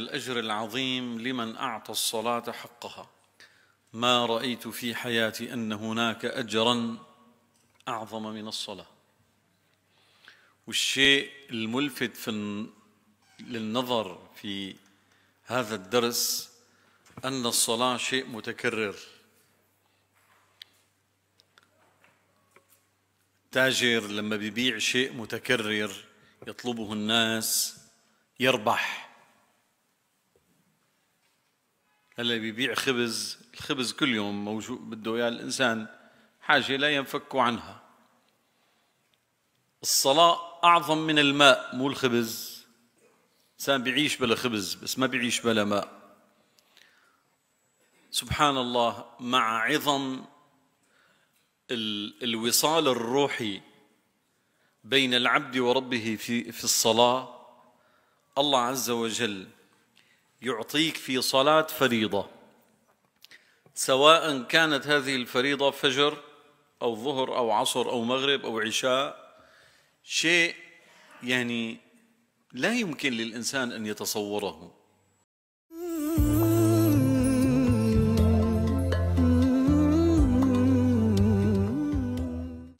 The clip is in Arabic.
الأجر العظيم لمن أعطى الصلاة حقها ما رأيت في حياتي أن هناك أجرا أعظم من الصلاة والشيء الملفت في للنظر في هذا الدرس أن الصلاة شيء متكرر تاجر لما بيبيع شيء متكرر يطلبه الناس يربح هلا بيبيع خبز الخبز كل يوم موجود بده اياه الانسان حاجه لا ينفك عنها الصلاه اعظم من الماء مو الخبز الانسان بيعيش بلا خبز بس ما بيعيش بلا ماء سبحان الله مع عظم الوصال الروحي بين العبد وربه في في الصلاه الله عز وجل يعطيك في صلاة فريضة سواء كانت هذه الفريضة فجر أو ظهر أو عصر أو مغرب أو عشاء شيء يعني لا يمكن للإنسان أن يتصوره